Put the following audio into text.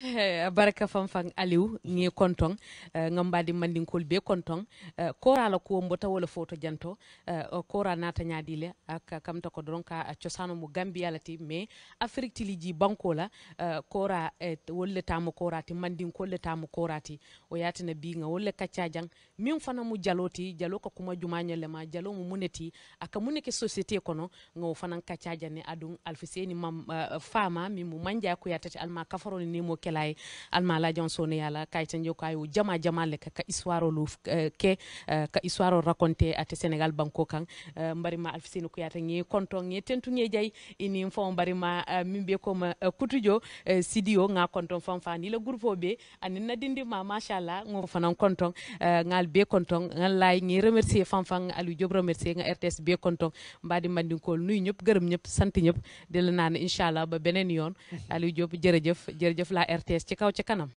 Eh, baraka fanfan aliou ñi konton eh, gambadi mandinkol be konton eh, kora la ko mbota wala foto janto kora nata ñadile ak kamta ko doron ka cosano mo gambia lati mais afrique tili ji banko la kora wolle tamo korati mandinkol le tamo korati o yatina bi nga wolle kacca jang min fana mu jaloti jalo ka kuma jumañe le jalo mu muneti aka muneke société kono ngaw fana kacca janne adun alfiseni mam fama min mu manja kuyatati alma kafaroni ni mo kelai almala jon sone yala kayta jokayo jama jamale ka ka histoire lu eh, ke eh, ka histoire raconté ate sénégal banko kan eh, mbarima alfisini kuyata ngi konto ngi tentu ngi jay ini fo mbarima mimbe ko ma kutujo sidio nga konto fam fani la groupe be anin nadindi ma machallah ngo fanan konto ngal be konto ngal lay ngi remercier fam fam alu job remercier nga rts be konto mbadi mandinkol nuy ñëpp gërëm ñëpp sant ñëpp di la naan inshallah ba beneen yoon alu job jërëjëf jërëjëf RTS ci kaw ci kanam